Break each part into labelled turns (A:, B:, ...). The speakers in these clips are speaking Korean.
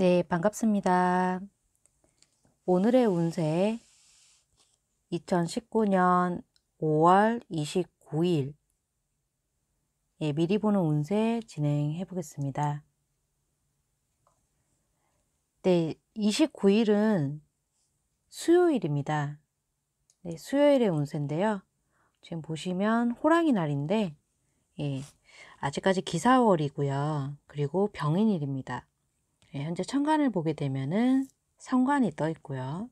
A: 네, 반갑습니다. 오늘의 운세 2019년 5월 29일 예, 미리 보는 운세 진행해 보겠습니다. 네, 29일은 수요일입니다. 네, 수요일의 운세인데요. 지금 보시면 호랑이 날인데 예, 아직까지 기사월이고요. 그리고 병인일입니다. 예, 현재 천간을 보게 되면은 상관이 떠 있고요.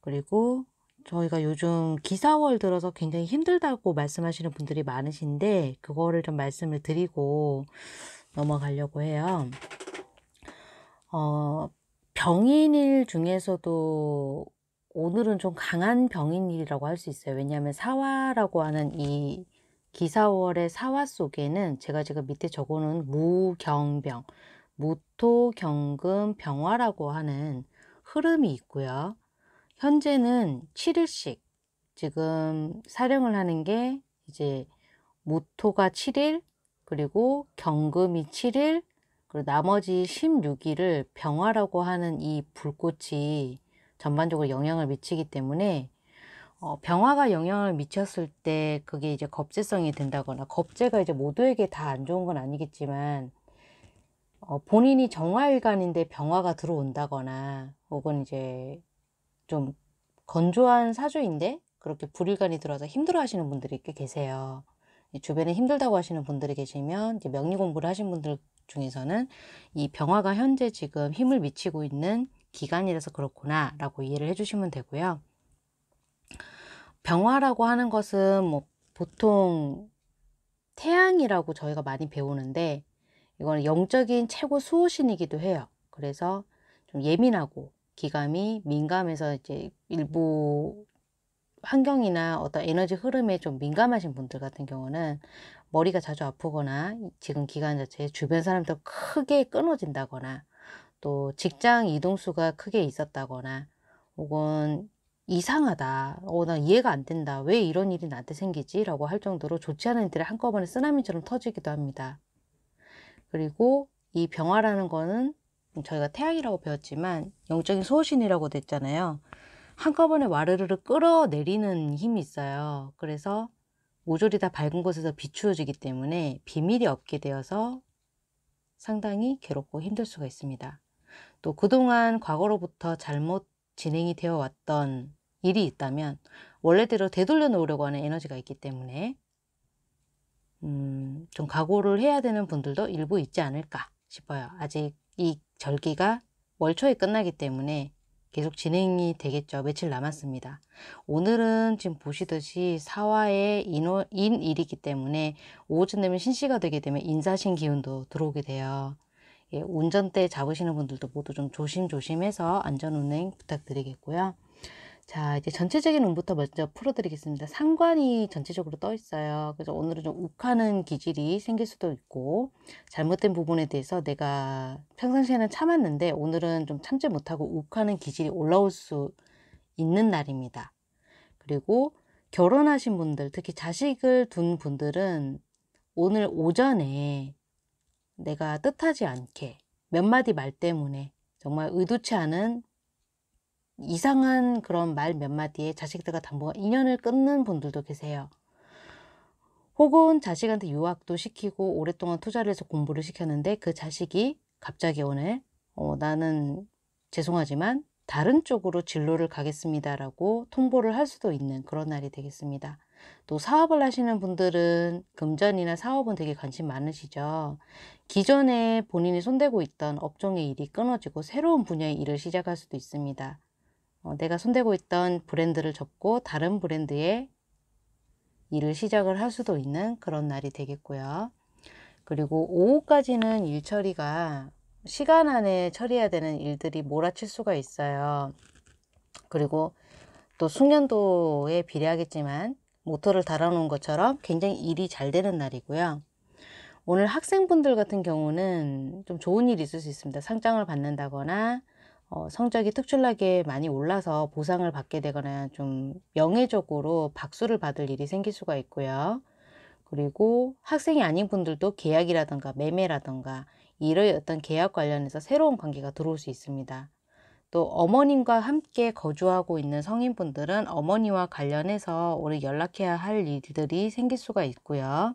A: 그리고 저희가 요즘 기사월 들어서 굉장히 힘들다고 말씀하시는 분들이 많으신데 그거를 좀 말씀을 드리고 넘어가려고 해요. 어, 병인일 중에서도 오늘은 좀 강한 병인일이라고 할 수 있어요. 왜냐하면 사화라고 하는 이 기사월의 사화 속에는 제가 지금 밑에 적어놓은 무경병, 모토 경금, 병화라고 하는 흐름이 있고요. 현재는 7일씩 지금 사령을 하는 게 이제 모토가 7일, 그리고 경금이 7일, 그리고 나머지 16일을 병화라고 하는 이 불꽃이 전반적으로 영향을 미치기 때문에 어, 병화가 영향을 미쳤을 때 그게 이제 겁재성이 된다거나 겁재가 이제 모두에게 다 안 좋은 건 아니겠지만 어, 본인이 정화일관인데 병화가 들어온다거나 혹은 이제 좀 건조한 사주인데 그렇게 불일관이 들어와서 힘들어 하시는 분들이 꽤 계세요. 주변에 힘들다고 하시는 분들이 계시면 이제 명리 공부를 하신 분들 중에서는 이 병화가 현재 지금 힘을 미치고 있는 기간이라서 그렇구나 라고 이해를 해주시면 되고요. 병화라고 하는 것은 뭐 보통 태양이라고 저희가 많이 배우는데 이건 영적인 최고 수호신이기도 해요. 그래서 좀 예민하고 기감이 민감해서 이제 일부 환경이나 어떤 에너지 흐름에 좀 민감하신 분들 같은 경우는 머리가 자주 아프거나 지금 기간 자체에 주변 사람들 크게 끊어진다거나 또 직장 이동수가 크게 있었다거나 혹은 이상하다. 어, 나 이해가 안 된다. 왜 이런 일이 나한테 생기지? 라고 할 정도로 좋지 않은 일들이 한꺼번에 쓰나미처럼 터지기도 합니다. 그리고 이 병화라는 거는 저희가 태양이라고 배웠지만 영적인 소신이라고 됐잖아요. 한꺼번에 와르르르 끌어내리는 힘이 있어요. 그래서 모조리 다 밝은 곳에서 비추어지기 때문에 비밀이 없게 되어서 상당히 괴롭고 힘들 수가 있습니다. 또 그동안 과거로부터 잘못 진행이 되어 왔던 일이 있다면 원래대로 되돌려 놓으려고 하는 에너지가 있기 때문에 음, 좀 각오를 해야 되는 분들도 일부 있지 않을까 싶어요. 아직 이 절기가 월초에 끝나기 때문에 계속 진행이 되겠죠. 며칠 남았습니다. 오늘은 지금 보시듯이 사화의 인호, 인일이기 때문에 오후쯤 되면 신시가 되게 되면 인사신 기운도 들어오게 돼요. 예, 운전대 잡으시는 분들도 모두 좀 조심조심해서 안전운행 부탁드리겠고요. 자, 이제 전체적인 운부터 먼저 풀어드리겠습니다. 상관이 전체적으로 떠 있어요. 그래서 오늘은 좀 욱하는 기질이 생길 수도 있고, 잘못된 부분에 대해서 내가 평상시에는 참았는데, 오늘은 좀 참지 못하고 욱하는 기질이 올라올 수 있는 날입니다. 그리고 결혼하신 분들, 특히 자식을 둔 분들은 오늘 오전에 내가 뜻하지 않게 몇 마디 말 때문에 정말 의도치 않은 이상한 그런 말 몇 마디에 자식들과 당분간 인연을 끊는 분들도 계세요. 혹은 자식한테 유학도 시키고 오랫동안 투자를 해서 공부를 시켰는데 그 자식이 갑자기 오늘 어, 나는 죄송하지만 다른 쪽으로 진로를 가겠습니다라고 통보를 할 수도 있는 그런 날이 되겠습니다. 또 사업을 하시는 분들은 금전이나 사업은 되게 관심 많으시죠. 기존에 본인이 손대고 있던 업종의 일이 끊어지고 새로운 분야의 일을 시작할 수도 있습니다. 어, 내가 손대고 있던 브랜드를 접고 다른 브랜드에 일을 시작을 할 수도 있는 그런 날이 되겠고요. 그리고 오후까지는 일 처리가 시간 안에 처리해야 되는 일들이 몰아칠 수가 있어요. 그리고 또 숙련도에 비례하겠지만 모터를 달아놓은 것처럼 굉장히 일이 잘 되는 날이고요. 오늘 학생분들 같은 경우는 좀 좋은 일이 있을 수 있습니다. 상장을 받는다거나 어, 성적이 특출나게 많이 올라서 보상을 받게 되거나 좀 명예적으로 박수를 받을 일이 생길 수가 있고요. 그리고 학생이 아닌 분들도 계약이라든가 매매라든가 이런 어떤 계약 관련해서 새로운 관계가 들어올 수 있습니다. 또 어머님과 함께 거주하고 있는 성인분들은 어머니와 관련해서 오래 연락해야 할 일들이 생길 수가 있고요.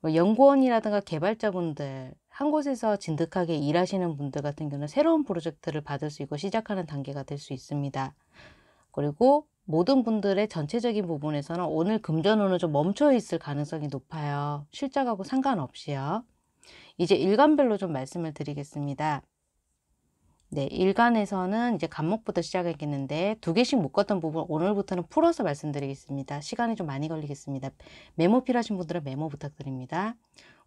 A: 뭐 연구원이라든가 개발자분들 한 곳에서 진득하게 일하시는 분들 같은 경우는 새로운 프로젝트를 받을 수 있고 시작하는 단계가 될 수 있습니다. 그리고 모든 분들의 전체적인 부분에서는 오늘 금전운은 좀 멈춰 있을 가능성이 높아요. 실적하고 상관없이요. 이제 일간별로 좀 말씀을 드리겠습니다. 네, 일간에서는 이제 간목부터 시작했겠는데 두 개씩 묶었던 부분 오늘부터는 풀어서 말씀드리겠습니다. 시간이 좀 많이 걸리겠습니다. 메모 필요하신 분들은 메모 부탁드립니다.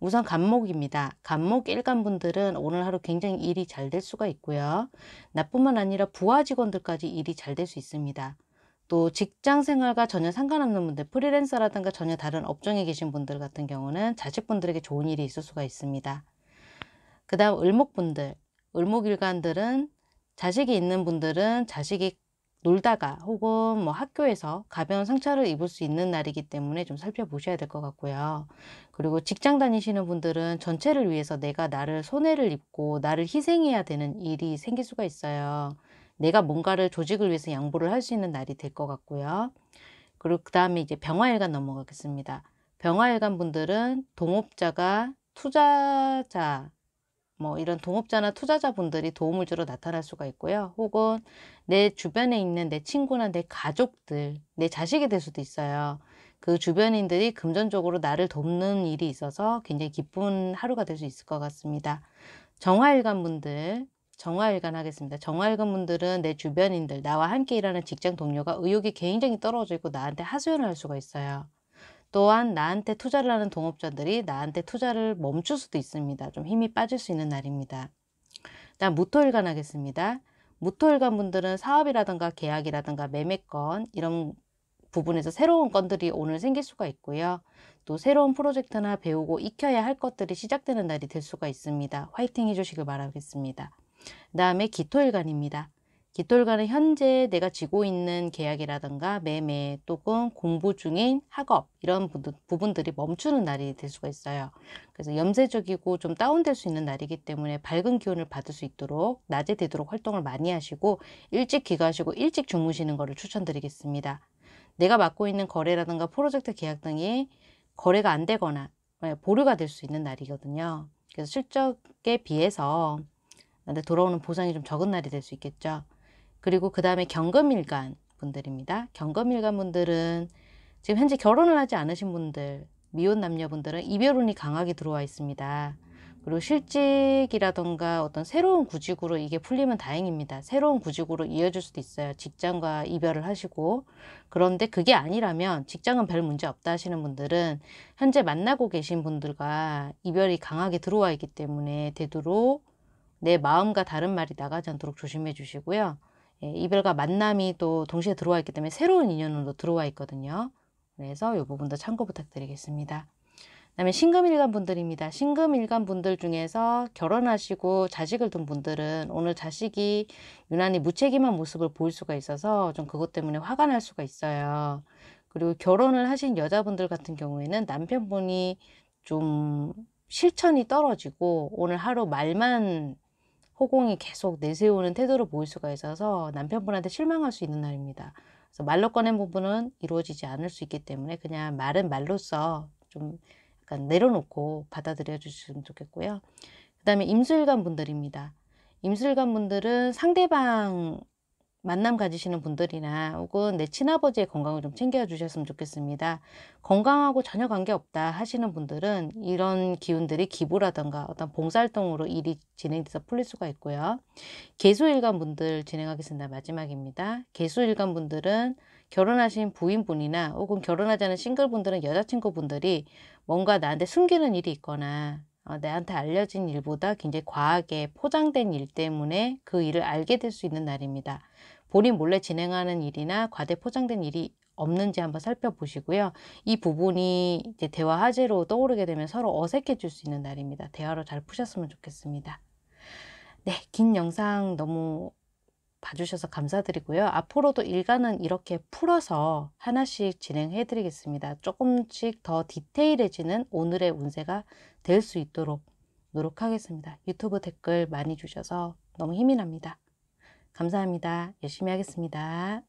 A: 우선 간목입니다. 간목 일간 분들은 오늘 하루 굉장히 일이 잘 될 수가 있고요. 나뿐만 아니라 부하 직원들까지 일이 잘 될 수 있습니다. 또 직장 생활과 전혀 상관없는 분들, 프리랜서라든가 전혀 다른 업종에 계신 분들 같은 경우는 자식분들에게 좋은 일이 있을 수가 있습니다. 그 다음 을목분들 을목일관들은 자식이 있는 분들은 자식이 놀다가 혹은 뭐 학교에서 가벼운 상처를 입을 수 있는 날이기 때문에 좀 살펴보셔야 될 것 같고요. 그리고 직장 다니시는 분들은 전체를 위해서 내가 나를 손해를 입고 나를 희생해야 되는 일이 생길 수가 있어요. 내가 뭔가를 조직을 위해서 양보를 할 수 있는 날이 될 것 같고요. 그리고 그 다음에 이제 병화일관 넘어가겠습니다. 병화일관 분들은 동업자가 투자자 뭐 이런 동업자나 투자자분들이 도움을 주러 나타날 수가 있고요. 혹은 내 주변에 있는 내 친구나 내 가족들, 내 자식이 될 수도 있어요. 그 주변인들이 금전적으로 나를 돕는 일이 있어서 굉장히 기쁜 하루가 될 수 있을 것 같습니다. 정화일간 분들, 정화일간 하겠습니다. 정화일간 분들은 내 주변인들, 나와 함께 일하는 직장 동료가 의욕이 굉장히 떨어지고 나한테 하소연을 할 수가 있어요. 또한 나한테 투자를 하는 동업자들이 나한테 투자를 멈출 수도 있습니다. 좀 힘이 빠질 수 있는 날입니다. 다음 무토일간 하겠습니다. 무토일간 분들은 사업이라든가 계약이라든가 매매권 이런 부분에서 새로운 건들이 오늘 생길 수가 있고요. 또 새로운 프로젝트나 배우고 익혀야 할 것들이 시작되는 날이 될 수가 있습니다. 화이팅 해주시길 바라겠습니다. 그 다음에 기토일간입니다. 깃돌가는 현재 내가 지고 있는 계약이라든가 매매 또는 공부 중인 학업 이런 부분들이 멈추는 날이 될 수가 있어요. 그래서 염세적이고 좀 다운될 수 있는 날이기 때문에 밝은 기운을 받을 수 있도록 낮에 되도록 활동을 많이 하시고 일찍 귀가하시고 일찍 주무시는 것을 추천드리겠습니다. 내가 맡고 있는 거래라든가 프로젝트 계약 등이 거래가 안 되거나 예, 보류가 될 수 있는 날이거든요. 그래서 실적에 비해서 네, 돌아오는 보상이 좀 적은 날이 될 수 있겠죠. 그리고 그 다음에 경금일간 분들입니다. 경금일간 분들은 지금 현재 결혼을 하지 않으신 분들, 미혼 남녀분들은 이별운이 강하게 들어와 있습니다. 그리고 실직이라던가 어떤 새로운 구직으로 이게 풀리면 다행입니다. 새로운 구직으로 이어질 수도 있어요. 직장과 이별을 하시고. 그런데 그게 아니라면 직장은 별 문제 없다 하시는 분들은 현재 만나고 계신 분들과 이별이 강하게 들어와 있기 때문에 되도록 내 마음과 다른 말이 나가지 않도록 조심해 주시고요. 예, 이별과 만남이 또 동시에 들어와 있기 때문에 새로운 인연으로 들어와 있거든요. 그래서 이 부분도 참고 부탁드리겠습니다. 그다음에 신금일간 분들입니다. 신금일간 분들 중에서 결혼하시고 자식을 둔 분들은 오늘 자식이 유난히 무책임한 모습을 보일 수가 있어서 좀 그것 때문에 화가 날 수가 있어요. 그리고 결혼을 하신 여자분들 같은 경우에는 남편분이 좀 실천이 떨어지고 오늘 하루 말만 호공이 계속 내세우는 태도를 보일 수가 있어서 남편분한테 실망할 수 있는 날입니다. 그래서 말로 꺼낸 부분은 이루어지지 않을 수 있기 때문에 그냥 말은 말로써 좀 약간 내려놓고 받아들여 주시면 좋겠고요. 그 다음에 임술관 분들입니다. 임술관 분들은 상대방 만남 가지시는 분들이나 혹은 내 친아버지의 건강을 좀 챙겨 주셨으면 좋겠습니다. 건강하고 전혀 관계없다 하시는 분들은 이런 기운들이 기부라던가 어떤 봉사활동으로 일이 진행돼서 풀릴 수가 있고요. 개수일간 분들 진행하겠습니다. 마지막입니다. 개수일간 분들은 결혼하신 부인분이나 혹은 결혼하지 않은 싱글분들은 여자친구분들이 뭔가 나한테 숨기는 일이 있거나 어, 내한테 알려진 일보다 굉장히 과하게 포장된 일 때문에 그 일을 알게 될 수 있는 날입니다. 본인 몰래 진행하는 일이나 과대 포장된 일이 없는지 한번 살펴보시고요. 이 부분이 이제 대화 화제로 떠오르게 되면 서로 어색해질 수 있는 날입니다. 대화로 잘 푸셨으면 좋겠습니다. 네, 긴 영상 너무 봐주셔서 감사드리고요. 앞으로도 일간은 이렇게 풀어서 하나씩 진행해 드리겠습니다. 조금씩 더 디테일해지는 오늘의 운세가 될 수 있도록 노력하겠습니다. 유튜브 댓글 많이 주셔서 너무 힘이 납니다. 감사합니다. 열심히 하겠습니다.